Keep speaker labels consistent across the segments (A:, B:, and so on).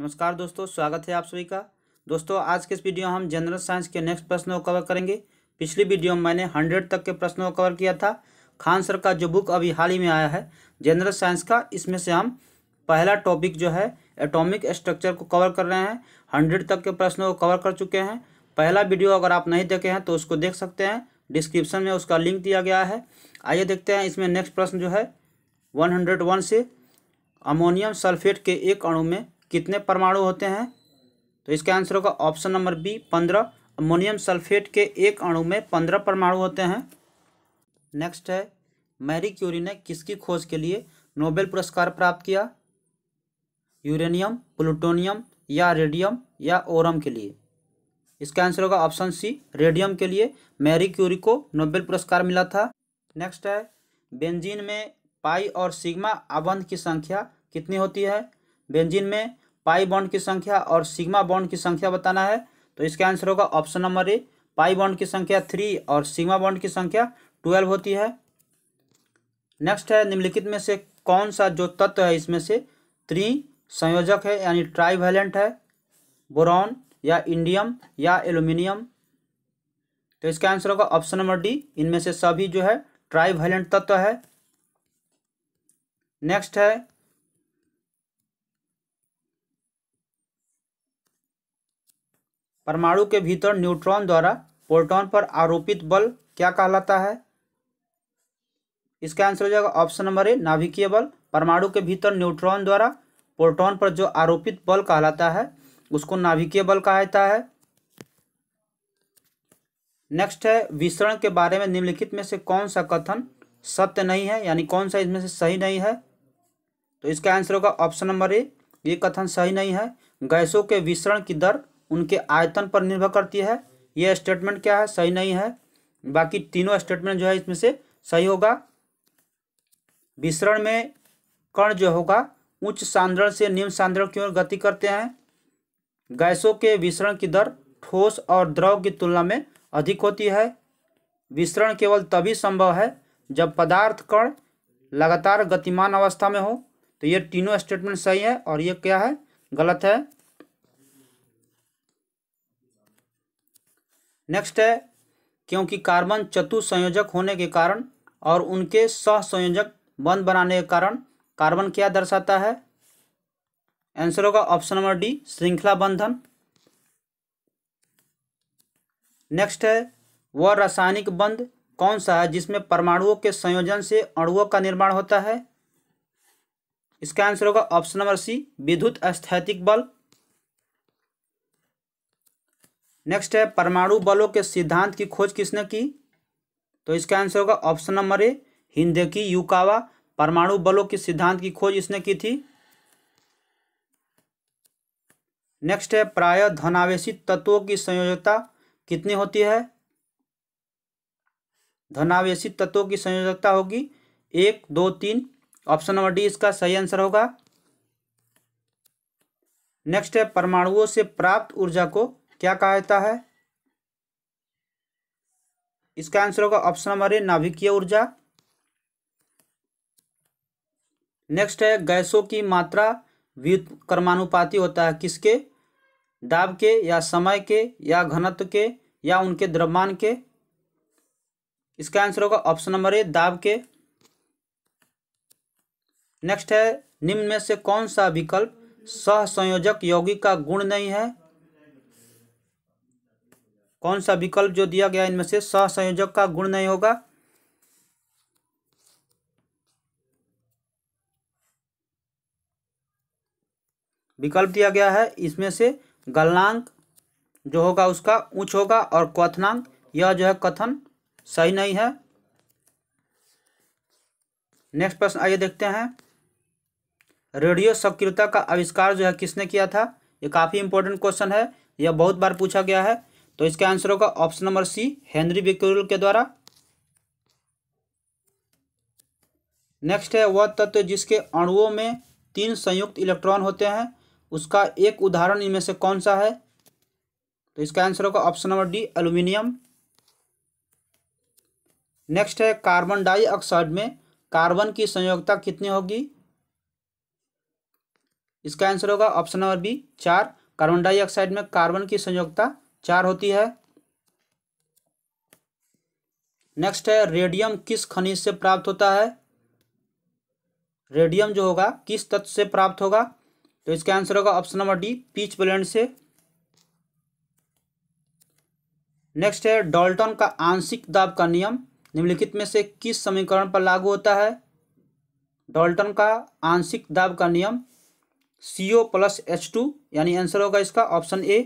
A: नमस्कार दोस्तों स्वागत है आप सभी का दोस्तों आज के इस वीडियो हम जनरल साइंस के नेक्स्ट प्रश्नों को कवर करेंगे पिछली वीडियो में मैंने हंड्रेड तक के प्रश्नों को कवर किया था खान सर का जो बुक अभी हाल ही में आया है जनरल साइंस का इसमें से हम पहला टॉपिक जो है एटॉमिक स्ट्रक्चर को कवर कर रहे हैं हंड्रेड तक के प्रश्नों को कवर कर चुके हैं पहला वीडियो अगर आप नहीं देखे हैं तो उसको देख सकते हैं डिस्क्रिप्शन में उसका लिंक दिया गया है आइए देखते हैं इसमें नेक्स्ट प्रश्न जो है वन से अमोनियम सल्फेट के एक अणु में कितने परमाणु होते हैं तो इसका आंसर होगा ऑप्शन नंबर बी पंद्रह अमोनियम सल्फेट के एक अणु में पंद्रह परमाणु होते हैं नेक्स्ट है मैरी क्यूरी ने किसकी खोज के लिए नोबेल पुरस्कार प्राप्त किया यूरेनियम प्लूटोनियम या रेडियम या ओरम के लिए इसका आंसर होगा ऑप्शन सी रेडियम के लिए मैरी क्यूरी को नोबेल पुरस्कार मिला था नेक्स्ट है बेंजीन में पाई और सिग्मा आबंध की संख्या कितनी होती है बेंजीन में पाई बॉन्ड की संख्या और सिग्मा बॉन्ड की संख्या बताना है तो इसका आंसर होगा option number A pi bond की संख्या थ्री और सिग्मा बॉन्ड की संख्या ट्वेल्व होती है नेक्स्ट है निम्नलिखित में से कौन सा जो तत्व है इसमें से त्रि संयोजक है यानी ट्राईवेलेंट है बोरॉन या इंडियम या एल्यूमिनियम तो इसका आंसर होगा ऑप्शन नंबर डी इनमें से सभी जो है ट्राईवेलेंट तत्व है नेक्स्ट है परमाणु के भीतर न्यूट्रॉन द्वारा प्रोटॉन पर आरोपित बल क्या कहलाता है इसका आंसर हो जाएगा ऑप्शन नंबर ए नाभिकीय बल परमाणु के भीतर न्यूट्रॉन द्वारा प्रोटॉन पर जो आरोपित बल कहलाता है उसको नाभिकीय बल कहता है नेक्स्ट है विसरण के बारे में निम्नलिखित में से कौन सा कथन सत्य नहीं है यानी कौन सा इसमें से सही नहीं है तो इसका आंसर होगा ऑप्शन नंबर ए ये कथन सही नहीं है गैसों के विसरण की दर उनके आयतन पर निर्भर करती है यह स्टेटमेंट क्या है सही नहीं है बाकी तीनों स्टेटमेंट जो है इसमें से सही होगा विसरण में कण जो होगा उच्च सांद्रण से निम्न सांद्रण की ओर गति करते हैं गैसों के विसरण की दर ठोस और द्रव की तुलना में अधिक होती है विसरण केवल तभी संभव है जब पदार्थ कण लगातार गतिमान अवस्था में हो तो ये तीनों स्टेटमेंट सही है और ये क्या है गलत है नेक्स्ट है क्योंकि कार्बन चतुसंयोजक होने के कारण और उनके सहसंयोजक बंद बनाने के कारण कार्बन क्या दर्शाता है आंसर होगा ऑप्शन नंबर डी श्रृंखला बंधन नेक्स्ट है वह रासायनिक बंध कौन सा है जिसमें परमाणुओं के संयोजन से अणुओं का निर्माण होता है इसका आंसर होगा ऑप्शन नंबर सी विद्युत स्थैतिक बल नेक्स्ट है परमाणु बलों के सिद्धांत की खोज किसने की तो इसका आंसर होगा option number A Hideki Yukawa परमाणु बलों के सिद्धांत की खोज इसने की थी नेक्स्ट है प्राय धनावेशी तत्वों की संयोजकता कितनी होती है धनावेशी तत्वों की संयोजकता होगी एक दो तीन ऑप्शन नंबर डी इसका सही आंसर होगा नेक्स्ट है परमाणुओं से प्राप्त ऊर्जा को क्या कहा जाता है इसका आंसर होगा ऑप्शन नंबर ए नाभिकीय ऊर्जा नेक्स्ट है गैसों की मात्रा विद्युत कर्मानुपाती होता है किसके दाब के या समय के या घनत्व के या उनके द्रव्यमान के इसका आंसर होगा ऑप्शन नंबर ए दाब के नेक्स्ट है निम्न में से कौन सा विकल्प सह संयोजक यौगिक का गुण नहीं है कौन सा विकल्प जो दिया गया इनमें से संयोजक का गुण नहीं होगा विकल्प दिया गया है इसमें से गलनांक जो होगा उसका ऊंच होगा और क्वनांक यह जो है कथन सही नहीं है नेक्स्ट प्रश्न आइए देखते हैं रेडियो सक्रियता का आविष्कार जो है किसने किया था ये काफ़ी इंपॉर्टेंट क्वेश्चन है यह बहुत बार पूछा गया है तो इसका आंसर होगा option number C Henri Becquerel के द्वारा नेक्स्ट है वह तत्व जिसके अणुओं में तीन संयुक्त इलेक्ट्रॉन होते हैं उसका एक उदाहरण इनमें से कौन सा है तो इसका आंसर होगा option number D aluminium next है कार्बन डाइऑक्साइड में कार्बन की संयोगता कितनी होगी इसका आंसर होगा ऑप्शन नंबर बी चार कार्बन डाइऑक्साइड में कार्बन की संयोगता चार होती है नेक्स्ट है रेडियम किस खनिज से प्राप्त होता है रेडियम जो होगा किस तत्व से प्राप्त होगा तो इसका आंसर होगा option number D pitchblende से नेक्स्ट है डॉल्टन का आंशिक दाब का नियम निम्नलिखित में से किस समीकरण पर लागू होता है डॉल्टन का आंशिक दाब का नियम सीओ प्लस एच टू यानी आंसर होगा इसका ऑप्शन ए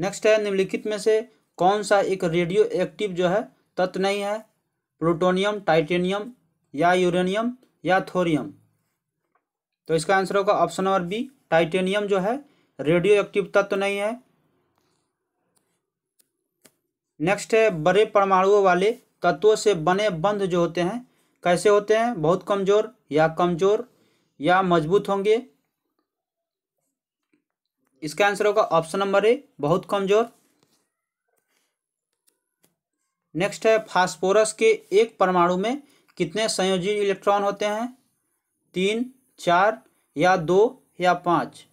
A: नेक्स्ट है निम्नलिखित में से कौन सा एक रेडियो एक्टिव जो है तत्व नहीं है प्लूटोनियम टाइटेनियम या यूरेनियम या थोरियम तो इसका आंसर होगा ऑप्शन नंबर बी टाइटेनियम जो है रेडियो एक्टिव तत्व नहीं है नेक्स्ट है बड़े परमाणुओं वाले तत्वों से बने बंध जो होते हैं कैसे होते हैं बहुत कमज़ोर या कमज़ोर या मजबूत होंगे इसका आंसर होगा ऑप्शन नंबर ए बहुत कमजोर नेक्स्ट है फास्फोरस के एक परमाणु में कितने संयोजी इलेक्ट्रॉन होते हैं तीन चार या दो या पांच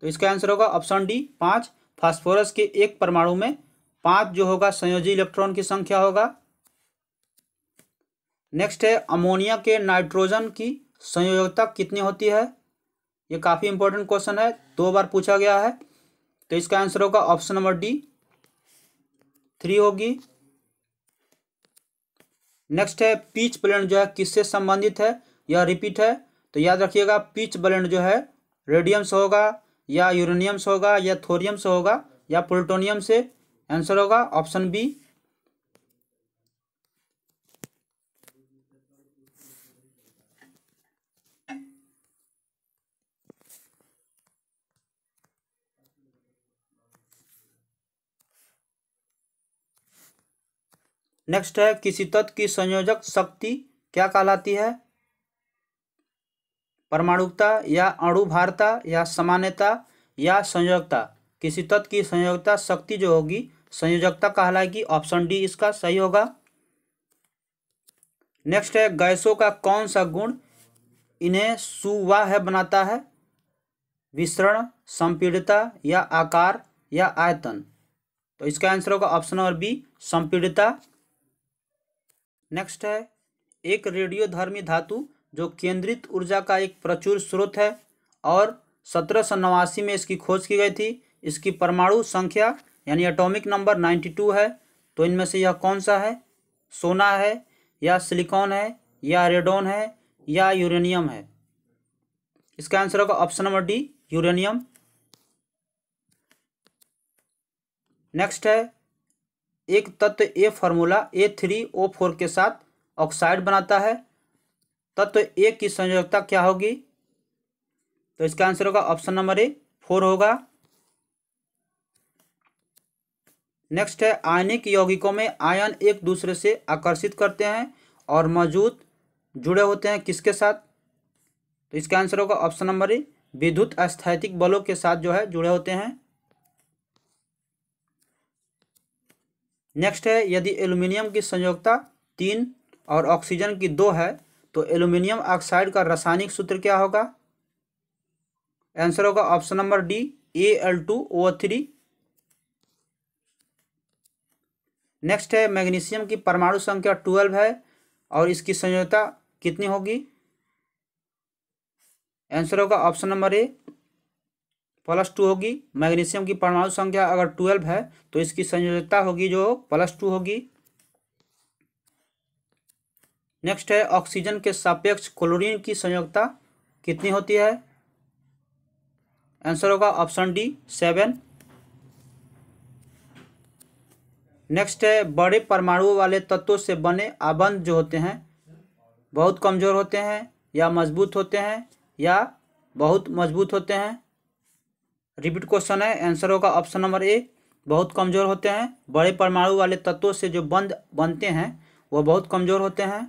A: तो इसका आंसर होगा ऑप्शन डी पांच फास्फोरस के एक परमाणु में पांच जो होगा संयोजी इलेक्ट्रॉन की संख्या होगा नेक्स्ट है अमोनिया के नाइट्रोजन की संयोजकता कितनी होती है ये काफ़ी इंपॉर्टेंट क्वेश्चन है दो बार पूछा गया है तो इसका आंसर होगा ऑप्शन नंबर डी थ्री होगी नेक्स्ट है पीच ब्लेंड जो है किससे संबंधित है यह रिपीट है तो याद रखिएगा पीच ब्लेंड जो है रेडियम से होगा या यूरेनियम से होगा या थोरियम से होगा या प्लूटोनियम से आंसर होगा ऑप्शन बी नेक्स्ट है किसी तत्व की संयोजक शक्ति क्या कहलाती है परमाणुकता या अणुभारता या सामान्यता या संयोजकता किसी तत्व की संयोजकता शक्ति जो होगी संयोजकता कहलाएगी ऑप्शन डी इसका सही होगा नेक्स्ट है गैसों का कौन सा गुण इन्हें सुवाह बनाता है विसरण संपीडता या आकार या आयतन तो इसका आंसर होगा ऑप्शन नंबर बी संपीडता नेक्स्ट है एक रेडियोधर्मी धातु जो केंद्रित ऊर्जा का एक प्रचुर स्रोत है और सत्रह सौ नवासी में इसकी खोज की गई थी इसकी परमाणु संख्या यानी एटॉमिक नंबर नाइन्टी टू है तो इनमें से यह कौन सा है सोना है या सिलिकॉन है या रेडोन है या यूरेनियम है इसका आंसर होगा option number D uranium next है एक तत्व A formula A three O four के साथ ऑक्साइड बनाता है तत्व ए की संयोजकता क्या होगी तो इसका आंसर होगा ऑप्शन नंबर ए फोर होगा नेक्स्ट है आयनिक यौगिकों में आयन एक दूसरे से आकर्षित करते हैं और मौजूद जुड़े होते हैं किसके साथ तो इसका आंसर होगा ऑप्शन नंबर ए विद्युत अस्थैतिक बलों के साथ जो है जुड़े होते हैं नेक्स्ट है यदि एल्यूमिनियम की संयोगता तीन और ऑक्सीजन की दो है तो एल्यूमिनियम ऑक्साइड का रासायनिक सूत्र क्या होगा आंसर होगा option number D A L two O three next है मैग्नीशियम की परमाणु संख्या ट्वेल्व है और इसकी संयोगता कितनी होगी आंसर होगा option number A plus two होगी मैग्नीशियम की परमाणु संख्या अगर ट्वेल्व है तो इसकी संयोजकता होगी जो प्लस टू होगी नेक्स्ट है ऑक्सीजन के सापेक्ष क्लोरीन की संयोगता कितनी होती है आंसर होगा ऑप्शन डी सेवन नेक्स्ट है बड़े परमाणुओं वाले तत्वों से बने आबंध जो होते हैं बहुत कमज़ोर होते हैं या मजबूत होते हैं या बहुत मजबूत होते हैं रिपीट क्वेश्चन है आंसर होगा ऑप्शन नंबर ए बहुत कमज़ोर होते हैं बड़े परमाणु वाले तत्वों से जो बंद बनते हैं वह बहुत कमज़ोर होते हैं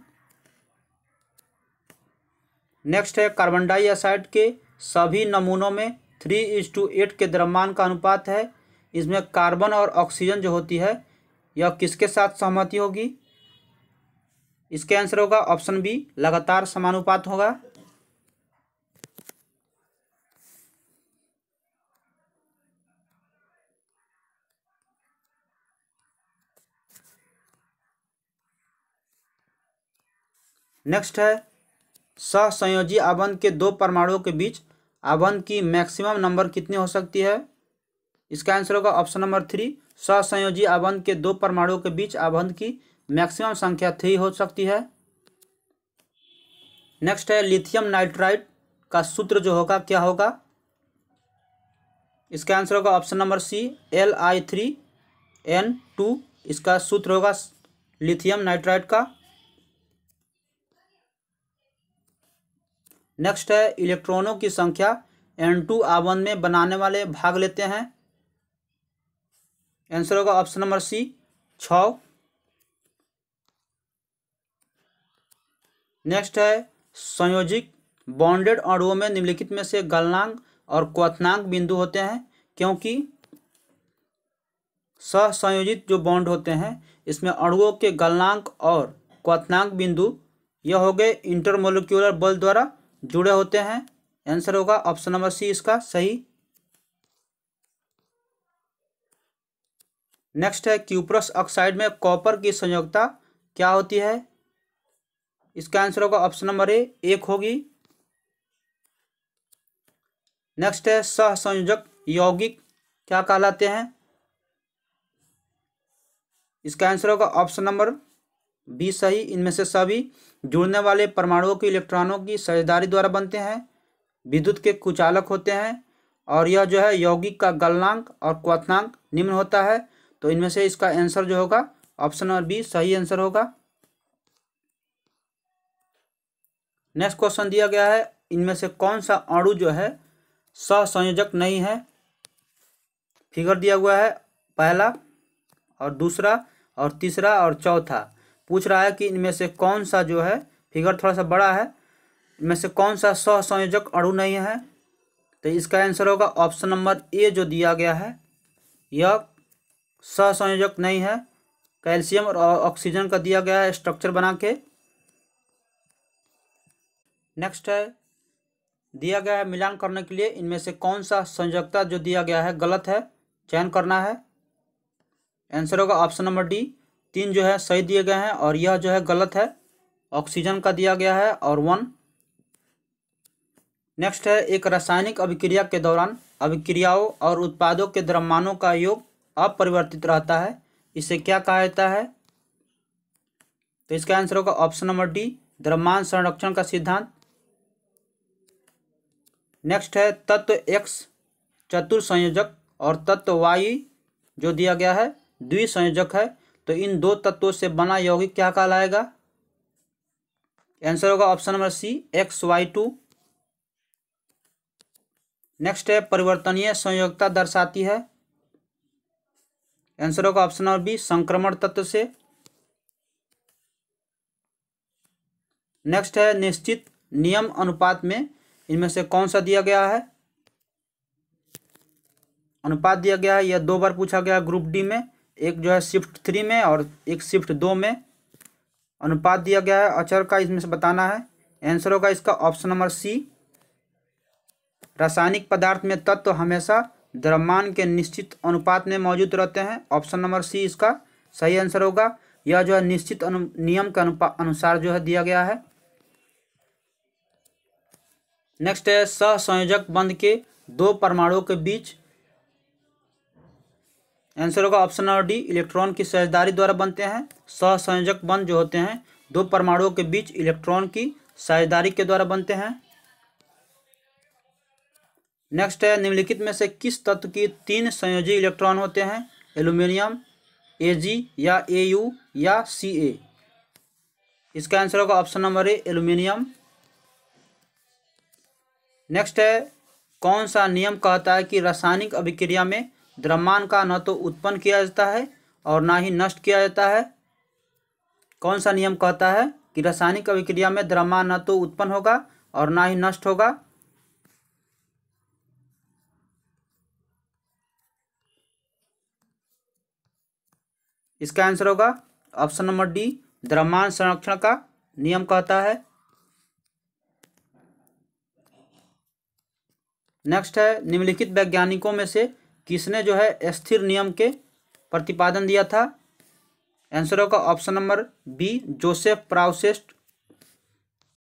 A: नेक्स्ट है कार्बन डाइऑक्साइड के सभी नमूनों में थ्री इज टू एट के द्रव्यमान का अनुपात है इसमें कार्बन और ऑक्सीजन जो होती है यह किसके साथ सहमति होगी इसके आंसर होगा ऑप्शन बी लगातार समानुपात होगा नेक्स्ट है सहसंयोजी आबंध के दो परमाणुओं के बीच आबंध की मैक्सिमम नंबर कितनी हो सकती है इसका आंसर होगा ऑप्शन नंबर थ्री सहसंयोजी आबंध के दो परमाणुओं के बीच आबंध की मैक्सिमम संख्या थ्री हो सकती है नेक्स्ट है लिथियम नाइट्राइड का सूत्र जो होगा क्या होगा इसका आंसर होगा option number C L I three N two इसका सूत्र होगा लिथियम नाइट्राइड का नेक्स्ट है इलेक्ट्रॉनों की संख्या एन टू आवन में बनाने वाले भाग लेते हैं आंसर होगा ऑप्शन नंबर सी छ नेक्स्ट है संयोजिक बॉन्डेड अणुओं में निम्नलिखित में से गलनांक और क्वथनांक बिंदु होते हैं क्योंकि संयोजित जो बॉन्ड होते हैं इसमें अणुओं के गलनांक और क्वथनांक बिंदु यह हो गए इंटरमोलिकुलर बल द्वारा जुड़े होते हैं आंसर होगा ऑप्शन नंबर सी इसका सही नेक्स्ट है क्यूप्रस ऑक्साइड में कॉपर की संयोगता क्या होती है इसका आंसर होगा ऑप्शन नंबर ए एक होगी नेक्स्ट है सहसंयोजक यौगिक क्या कहलाते हैं इसका आंसर होगा ऑप्शन नंबर बी सही इनमें से सभी जुड़ने वाले परमाणुओं के इलेक्ट्रॉनों की साझेदारी द्वारा बनते हैं विद्युत के कुचालक होते हैं और यह जो है यौगिक का गलनांक और क्वनांक निम्न होता है तो इनमें से इसका आंसर जो होगा ऑप्शन नंबर बी सही आंसर होगा नेक्स्ट क्वेश्चन दिया गया है इनमें से कौन सा अणु जो है सहसंयोजक नहीं है फिगर दिया हुआ है पहला और दूसरा और तीसरा और चौथा पूछ रहा है कि इनमें से कौन सा जो है फिगर थोड़ा सा बड़ा है इनमें से कौन सा सह संयोजक अणु नहीं है तो इसका आंसर होगा ऑप्शन नंबर ए जो दिया गया है यह सह संयोजक नहीं है कैल्शियम और ऑक्सीजन का दिया गया है स्ट्रक्चर बना के नेक्स्ट है दिया गया है मिलान करने के लिए इनमें से कौन सा संयोजकता जो दिया गया है गलत है चयन करना है आंसर होगा ऑप्शन नंबर डी तीन जो है सही दिए गए हैं और यह जो है गलत है ऑक्सीजन का दिया गया है और वन नेक्स्ट है एक रासायनिक अभिक्रिया के दौरान अभिक्रियाओं और उत्पादों के द्रव्यमानों का योग अपरिवर्तित रहता है इसे क्या कहा जाता है तो इसका आंसर होगा ऑप्शन नंबर डी द्रव्यमान संरक्षण का सिद्धांत नेक्स्ट है तत्व एक्स चतुर संयोजक और तत्व वाई जो दिया गया है द्विसंयोजक है तो इन दो तत्वों से बना यौगिक क्या कहलाएगा आंसर होगा option number C X Y two next है परिवर्तनीय संयोगता दर्शाती है आंसर होगा ऑप्शन नंबर बी संक्रमण तत्व से नेक्स्ट है निश्चित नियम अनुपात में इनमें से कौन सा दिया गया है अनुपात दिया गया है यह दो बार पूछा गया ग्रुप डी में एक जो है शिफ्ट थ्री में और एक शिफ्ट दो में अनुपात दिया गया है अचर का इसमें से बताना है आंसर होगा इसका ऑप्शन नंबर सी रासायनिक पदार्थ में तत्व हमेशा द्रव्यमान के निश्चित अनुपात में मौजूद रहते हैं ऑप्शन नंबर सी इसका सही आंसर होगा यह जो है निश्चित अनु नियम के अनुपा अनुसार जो है दिया गया है नेक्स्ट है संयोजक बंद के दो परमाणुओं के बीच आंसर होगा ऑप्शन नंबर डी इलेक्ट्रॉन की साझेदारी द्वारा बनते हैं सहसंयोजक बंध जो होते हैं दो परमाणुओं के बीच इलेक्ट्रॉन की साझेदारी के द्वारा बनते हैं नेक्स्ट है निम्नलिखित में से किस तत्व की तीन संयोजी इलेक्ट्रॉन होते हैं एल्यूमिनियम ए या ए या सी इसका आंसर होगा option number A aluminium next है कौन सा नियम कहता है कि रासायनिक अभिक्रिया में द्रव्यमान का न तो उत्पन्न किया जाता है और ना ही नष्ट किया जाता है कौन सा नियम कहता है कि रासायनिक अभिक्रिया में द्रव्यमान न तो उत्पन्न होगा और ना ही नष्ट होगा इसका आंसर होगा ऑप्शन नंबर डी द्रव्यमान संरक्षण का नियम कहता है नेक्स्ट है निम्नलिखित वैज्ञानिकों में से किसने जो है स्थिर नियम के प्रतिपादन दिया था आंसर होगा ऑप्शन नंबर बी जोसेफ प्राउसेस्ट